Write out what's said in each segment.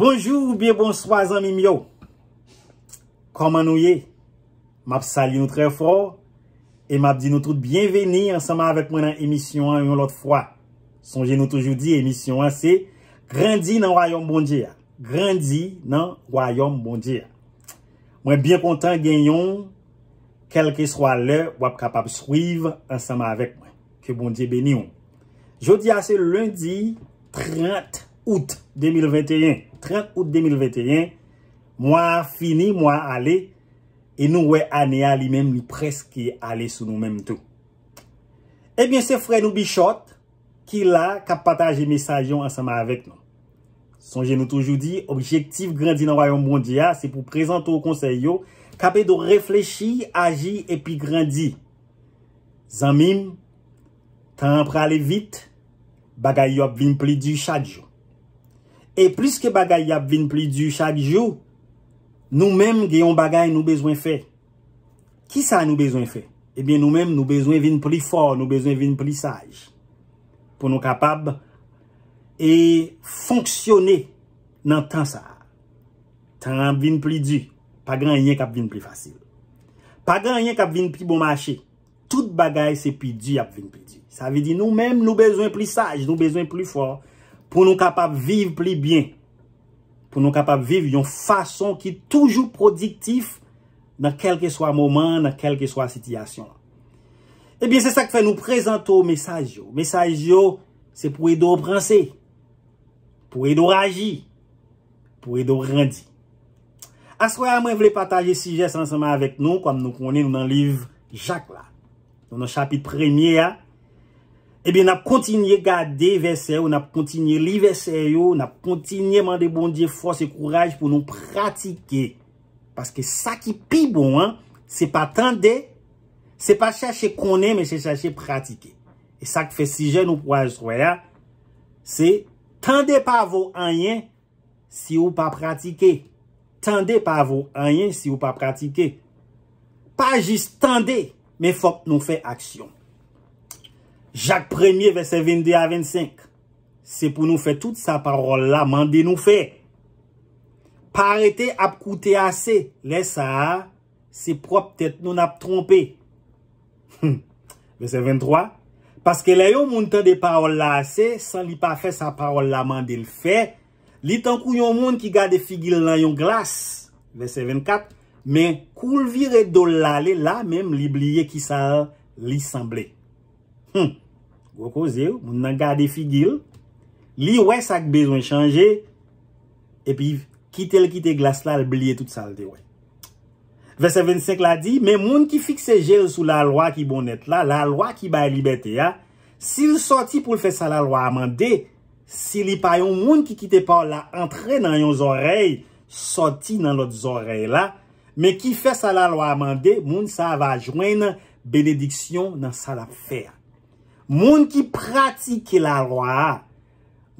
Bonjou, biye bonsoazan mi myo. Koman nou ye? Map sali nou tre fwo e map di nou tout bienveni ansama avèk mwen an emisyon an yon lot fwa. Sonje nou toujou di emisyon an se Grandi nan rayom bonjir. Grandi nan rayom bonjir. Mwen biye kontan genyon kelke swa lè wap kapap swiv ansama avèk mwen. Ke bonjir beni yon. Jodi a se lundi 30 out 2021. 2021. 30 Oud 2021, mwa a fini, mwa a ale, e nou we ane a li menm li preske ale sou nou menm tou. Ebyen se fre nou bi chot, ki la kap pataje mesajyon ansama avek nou. Sonje nou toujou di, objektif grandi nan vayon mondiya, se pou prezentou konser yo, kape do reflechi, aji, epi grandi. Zanmim, tan apre ale vit, bagay yo ap vim pli di chadjou. E plis ke bagay ap vin pli du chak jou, nou menm geyon bagay nou bezwen fe. Ki sa nou bezwen fe? Ebyen nou menm nou bezwen vin pli for, nou bezwen vin pli saj. Pon nou kapab e fonksyone nan tan sa. Tan ap vin pli du, pa gran yon kap vin pli fasil. Pa gran yon kap vin pli bon mache, tout bagay se pi du ap vin pli du. Sa vi di nou menm nou bezwen pli saj, nou bezwen pli for, pou nou kapap viv pli byen, pou nou kapap viv yon fason ki toujou prodiktif nan kelke swa momen, nan kelke swa sityasyon. Ebyen, eh se sa ke fè nou prezento mesaj yo. Mesaj yo, se pou edo pranse, pou edo raji, pou edo randi. Aswa, mwen vle pataje sijes ansama avèk nou, kwa m nou konen nou nan liv Jacques la, nou nan chapit premye ya. Ebyen ap kontinye gade vesè yo, nap kontinye li vesè yo, nap kontinye mande bon diye fòs e kouraj pou nou pratike. Paske sa ki pi bon, se pa tande, se pa chache konen, men se chache pratike. E sa ki fè si jè nou pou ajt wè ya, se tande pa vò anyen, si ou pa pratike. Tande pa vò anyen, si ou pa pratike. Pa jist tande, men fòp nou fè aksyon. Jacques 1er verset 22-25 Se pou nou fe tout sa parol la mande nou fe. Parete ap koute ase. Le sa, se prop tet nou nap trompe. Verset 23 Paske le yo moun ten de parol la ase, san li pa fe sa parol la mande nou fe. Li tankou yon moun ki gade figil nan yon glas. Verset 24 Men koul vire do lale la mem li bliye ki sa li sanble. moun nan gade figil, li wè sak bezwen chanje, epi kite l kite glas la, li blye tout salte wè. Verset 25 la di, men moun ki fikse gel sou la lwa ki bon et la, la lwa ki baye libeti ya, si l soti pou l fè sa la lwa amande, si li payon moun ki kite pa la entre nan yon zorey, soti nan lot zorey la, men ki fè sa la lwa amande, moun sa va jwen benediksyon nan sal ap fè ya. Moun ki pratike la roya.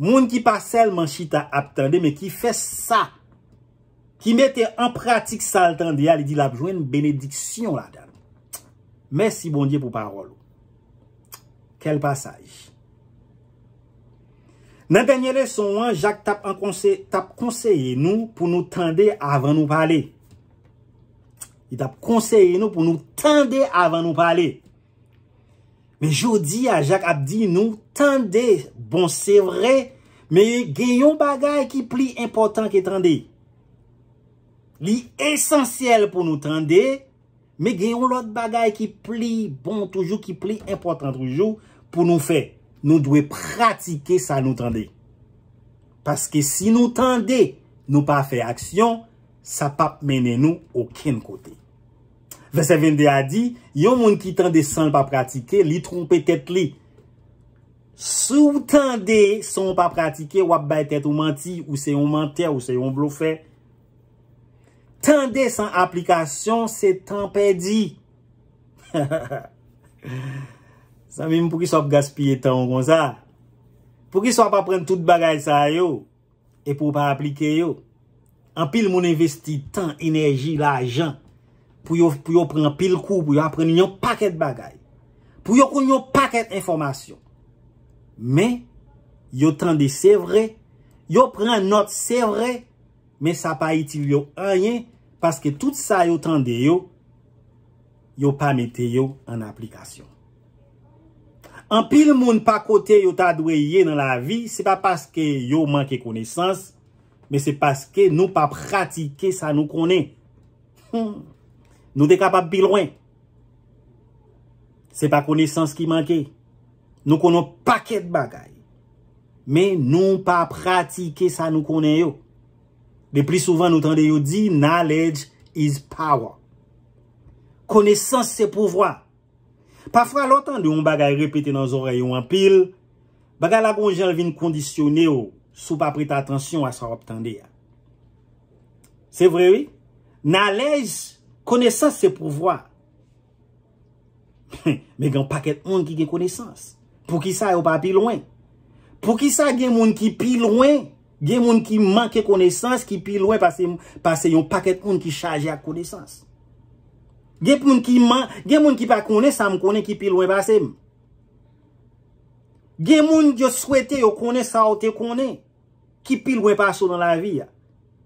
Moun ki pa sel man chita ap tende, men ki fe sa. Ki mette an pratik sal tende ya, li di la jwen benediksyon la den. Mersi bondye pou parol. Kel pasaj. Nan tenye leson an, Jacques tap konseye nou pou nou tende avan nou pale. Il tap konseye nou pou nou tende avan nou pale. Men jodi a Jacques Abdi nou tende, bon se vre, men gen yon bagay ki pli important ki tende. Li esensyel pou nou tende, men gen yon lot bagay ki pli, bon toujou ki pli important toujou pou nou fe. Nou dwe pratike sa nou tende. Paske si nou tende nou pa fe aksyon, sa pa menen nou okin kote. Ve se ven de a di, yon moun ki tan de san pa pratike, li trompe tet li. Sou tan de san pa pratike, wap bay tet ou manti ou se yon manti ou se yon bloufe. Tan de san aplikasyon, se tan pe di. Sa mim pou ki so ap gaspye tan ou kon sa. Pou ki so ap ap pren tout bagay sa yo, e pou pa aplike yo. An pil moun investi tan enerji la jant. pou yo pren pil kou, pou yo apren yon paket bagay. Pou yo kon yon paket informasyon. Men, yo tende se vre, yo pren not se vre, men sa pa itil yo anyen, paske tout sa yo tende yo, yo pa mette yo an aplikasyon. An pil moun pa kote yo ta dweye nan la vi, se pa paske yo manke konesans, men se paske nou pa pratike sa nou kone. Hmm. Nou de kapap bilwen. Se pa konesans ki manke. Nou konon paket bagay. Men nou pa pratike sa nou konen yo. De pli souvan nou tende yo di, knowledge is power. Konesans se pou vwa. Pa fra lotan de yon bagay repete nan zore yo an pil, bagay la bon jen vin kondisyon yo, sou pa prita atensyon a sa wap tende ya. Se vre, oui? Knowledge... Konesans se pou vwa. Me gen paket moun ki gen konesans. Pou ki sa yo pa pi lwen. Pou ki sa gen moun ki pi lwen. Gen moun ki manke konesans ki pi lwen. Pase yon paket moun ki chaje ak konesans. Gen moun ki pa kone, sa m konen ki pi lwen pase m. Gen moun yo swete yo kone sa o te kone. Ki pi lwen pase ou nan la vi ya.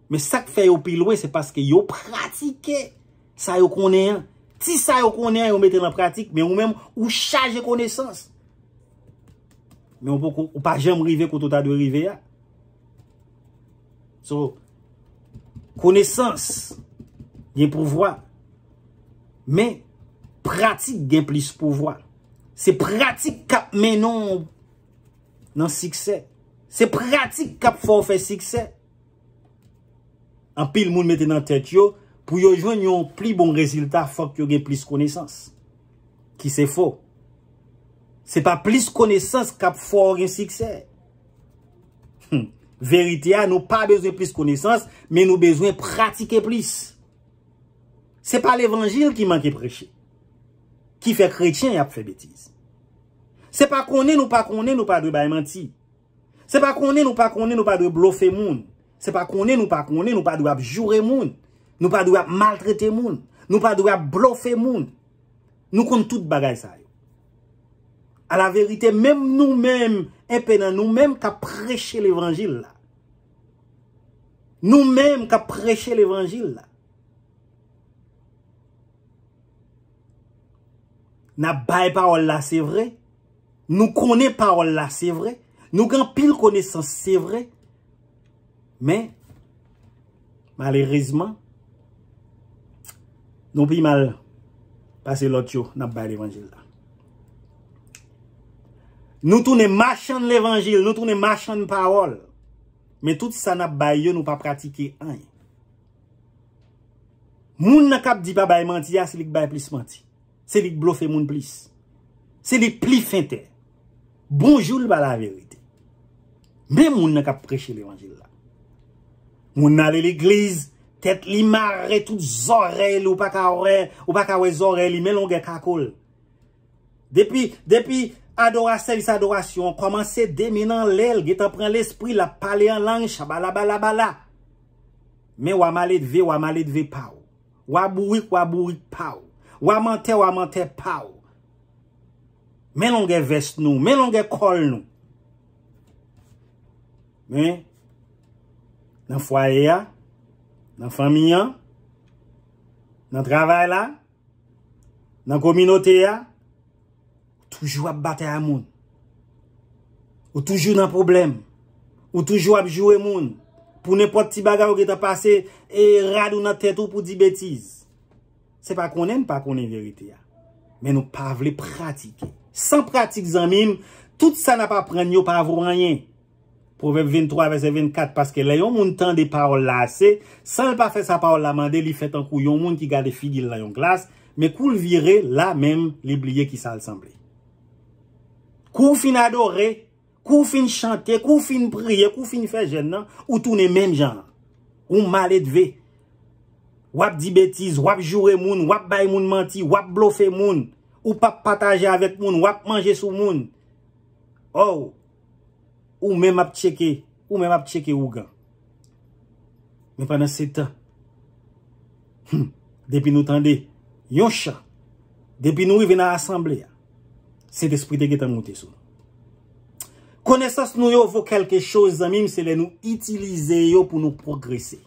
Me sak fe yo pi lwen se paske yo pratike. Gen moun ki pa kone. Sa yo koneyan. Ti sa yo koneyan yo mette nan pratik. Men ou mèm ou chaje konesans. Men ou pa jèm rive koto ta do rive ya. So. Konesans. Gen pouvoi. Men. Pratik gen plis pouvoi. Se pratik kap men nou. Nan sikse. Se pratik kap fò fè sikse. An pil moun mette nan tèk yo. Pou yojwen yon pli bon rezultat fok yo gen plis konesans. Ki se fok. Se pa plis konesans kap fok gen sikse. Hm. Verite ya nou pa bezwen plis konesans, men nou bezwen pratike plis. Se pa l'evangil ki manke preche. Ki fe kretien yap fe betiz. Se pa kone nou pa kone nou pa dwe bay manti. Se pa kone nou pa kone nou pa dwe blofe moun. Se pa kone nou pa kone nou pa dwe ap jure moun. Nou pa dwe ap maltrete moun. Nou pa dwe ap blofe moun. Nou kon tout bagay sa yon. A la verite, mèm nou mèm epè nan nou mèm ka preche l'Evangil la. Nou mèm ka preche l'Evangil la. Na bay pa ol la, se vre. Nou konè pa ol la, se vre. Nou kan pil konè san, se vre. Mè, malerizman, Don pi mal pase lot yo nap bay l'Evangile la. Nou tou ne machan l'Evangile, nou tou ne machan parol. Men tout sa nap bay yo nou pa pratike ay. Moun na kap di pa bay manti ya, se li k bay plis manti. Se li k blofe moun plis. Se li pli fente. Bonjoul ba la verite. Men moun na kap preche l'Evangile la. Moun na le l'Eglise. Tet li mare tout zorel ou pa ka ore, ou pa ka we zorel, li men lon gen kakol. Depi, depi adorasyon, adorasyon, komanse demen an lel, gen te pren l'espri la pale an lang, chabalabalabala. Men waman let ve, waman let ve pao. Waman wik, waman wik pao. Waman te, waman te pao. Men lon gen vest nou, men lon gen kol nou. Men, nan fwaye ya. Nan fami yan, nan travay la, nan kominote ya, ou toujou ap bate a moun, ou toujou nan problem, ou toujou ap jowe moun, pou nepo ti baga ou geta pase e radou nan tetou pou di betiz. Se pa konen, pa konen verite ya, men nou pa avle pratik. San pratik zanmim, tout sa na pa pren yo pa avle ranyen. Provep 23, verset 24. Paske la yon moun tan de parol la se. San l pa fe sa parol la mande, li fet an kou. Yon moun ki gade figil la yon glas. Me kou l vire la menm li blye ki sa l sanble. Kou fin adore, kou fin chante, kou fin priye, kou fin fe jen nan. Ou tou ne menm jan nan. Ou malet ve. Wap di betiz, wap jure moun, wap bay moun manti, wap blofe moun. Ou pap pataje avet moun, wap manje sou moun. Ou... Oh, Ou men map cheke, ou men map cheke ougan. Men panan se ta, hmm. depi nou tande, yosha, depi nou yi vena asemble ya. Se despri de geta mwote sou. Konesas nou yo vo kelke chose zanmim, se le nou itilize yo pou nou progresse.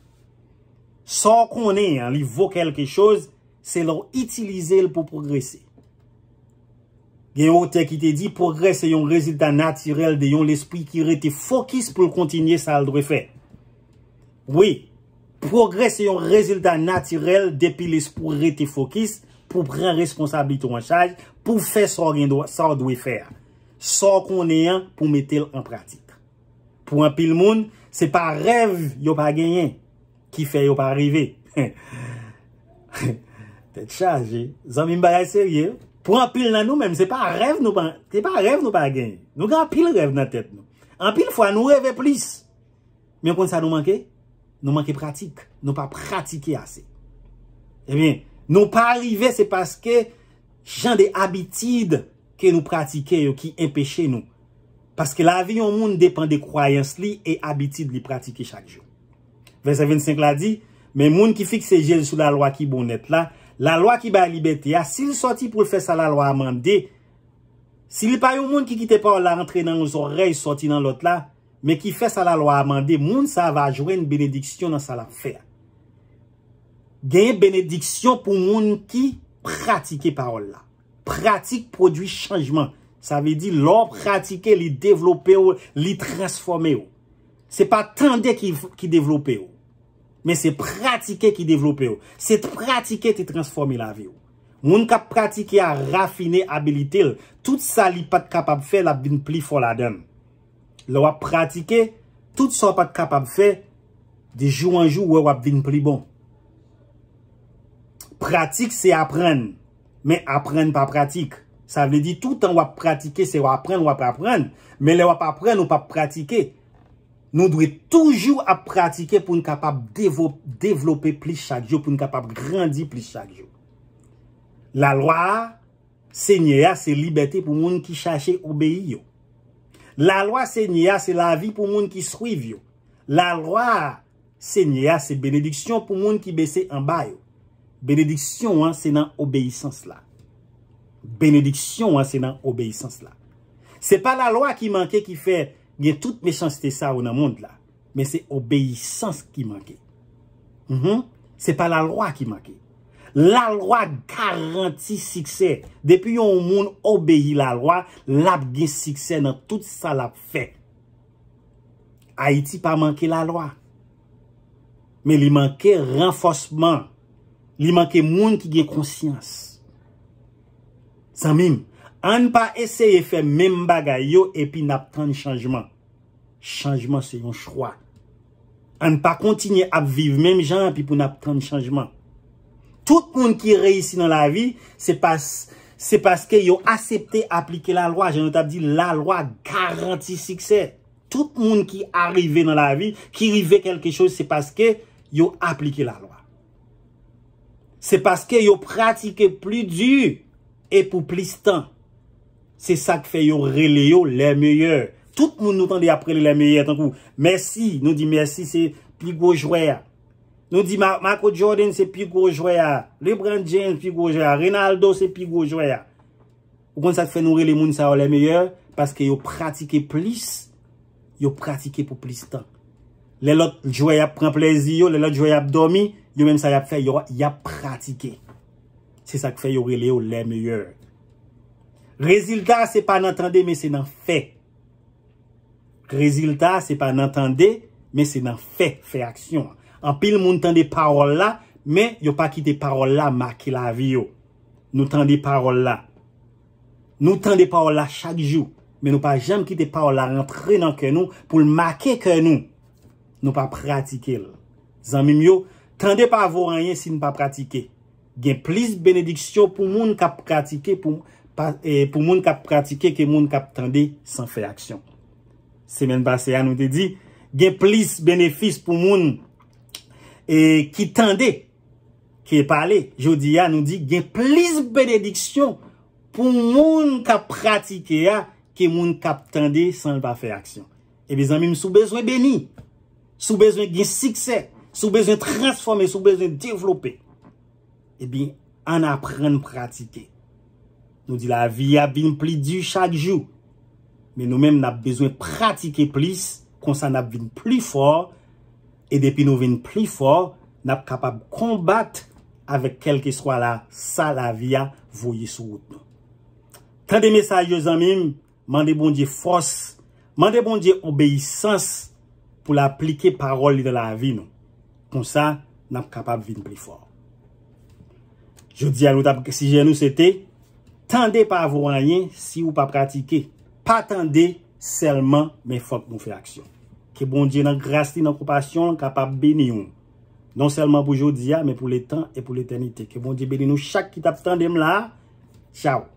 San konen li vo kelke chose, se le ou itilize yo pou progresse. gen yo te ki te di, progres se yon rezultat natirel de yon l'espri ki rete fokis pou kontinye sa al dwe fè. Oui, progres se yon rezultat natirel de pi l'espri rete fokis pou pren responsabilite ou an chaj, pou fè sa ou dwe fè. Sa ou konen pou mette l'an pratik. Pou an pil moun, se pa rev yo pa genyen, ki fè yo pa rive. Tè chaj, zan mi mbaya serye ou? Pou anpil nan nou men, se pa rev nou pa genye. Nou gen anpil rev nan tet nou. Anpil fwa nou reve plis. Mwen kon sa nou manke? Nou manke pratik. Nou pa pratike ase. E eh mwen, nou pa arrive se paske jan de abitid ke nou pratike yo ki impeche nou. Paske la vi yon moun depan de kroyans li e abitid li pratike chak joun. Versa 25 la di, men moun ki fik se jen sou la lwa ki bon et la, La lwa ki ba libeti a, si li soti pou l fè sa la lwa amande, si li pa yon moun ki kite pa o la rentre nan yon zorey soti nan lot la, me ki fè sa la lwa amande, moun sa va jwèn benediksyon nan sa la fè. Gèye benediksyon pou moun ki pratike pa o la. Pratik prodwi chanjman. Sa ve di lò pratike li devlopè ou, li transformè ou. Se pa tande ki devlopè ou. Men se pratike ki devlope ou. Se pratike te transforme la vi ou. Moun kap pratike a rafine abilite ou. Tout sa li pat kapab fe la bin pli fol adem. Le wap pratike, tout sa wap kapab fe de jou an jou wap bin pli bon. Pratik se apren. Men apren pa pratik. Sa vle di tout an wap pratike se wap apren wap apren. Men le wap apren wap ap pratike. Nou dwe toujou ap pratike pou nou kapap devlope pli chak jo, pou nou kapap grandi pli chak jo. La loa, se nye a, se libeti pou moun ki chache obeye yo. La loa, se nye a, se la vi pou moun ki suive yo. La loa, se nye a, se benediksyon pou moun ki bese en bayo. Benediksyon an, se nan obeysans la. Benediksyon an, se nan obeysans la. Se pa la loa ki manke ki fe... Gen tout me chansite sa ou nan moun la. Men se obeysans ki manke. Se pa la lwa ki manke. La lwa garanti sikse. Depi yon moun obeyi la lwa, lap gen sikse nan tout sa lap fe. Haiti pa manke la lwa. Men li manke renfosman. Li manke moun ki gen konsyans. Samim, An pa eseye fe men bagay yo epi nap tan chanjman. Chanjman se yon chroa. An pa kontinye ap viv men jen epi pou nap tan chanjman. Tout moun ki reyesi nan la vi se paske yo asepte aplike la loa. La loa garanti sikse. Tout moun ki arrive nan la vi ki rive kelke chos se paske yo aplike la loa. Se paske yo pratike pli du epi pou plis tan. Se sak fe yon releyo lè meyèr. Tout moun nou tan de apre lè meyèr tan kou. Merci, nou di merci se pigou joè. Nou di Marco Jordan se pigou joè. Lebron James se pigou joè. Rinaldo se pigou joè. Ou kon sa te fe nouri lè moun sa yon lè meyèr. Paske yon pratike plis. Yon pratike pou plis tan. Lè lot joè ap pren plezi yon. Lè lot joè ap domi. Yon men sa yap fe yon. Yap pratike. Se sak fe yon releyo lè meyèr. Rezultat se pa n'entende, men se nan fe. Rezultat se pa n'entende, men se nan fe, fe aksyon. An pil moun tende parola, men yo pa kite parola maki la vi yo. Nou tende parola. Nou tende parola chak jou, men nou pa jem kite parola rentre nan ke nou pou l'make ke nou. Nou pa pratike l. Zanmim yo, tende pa avoranyen si nou pa pratike. Gen plis benediksyon pou moun ka pratike pou moun. E, pou moun kap pratike, ke moun kap tende san fe aksyon. Semen Basaya nou te di, gen plis benefis pou moun e, ki tende, ki e pale, Jodya nou di, gen plis benediksyon pou moun kap pratike ya, ke moun kap tende san pa fe aksyon. E bi zanmim sou bezwen beni, sou bezwen gen sikse, sou bezwen transforme, sou bezwen devlope, e bi an apren pratike. Nou di la vi ap vin pli diw chak jou. Men nou menm nap bezwen pratike plis, konsan nap vin pli for, e depi nou vin pli for, nap kapab kombat avèk kelke swa la sa la vi a voye sou wot nou. Kan de mesaj yo zanmim, mande bon di fos, mande bon di obeysans pou la aplike parol li de la vi nou. Konsan nap kapab vin pli for. Jou di alout ap kasi genou sete, Tande pa avoyen si ou pa pratike. Pa tande, selman men fok nou fe aksyon. Ke bon diye nan grasti nan kopasyon kapap beni yon. Non selman pou jodia, men pou le tan et pou le tenite. Ke bon diye beni nou chak ki tap tande mla. Chaw!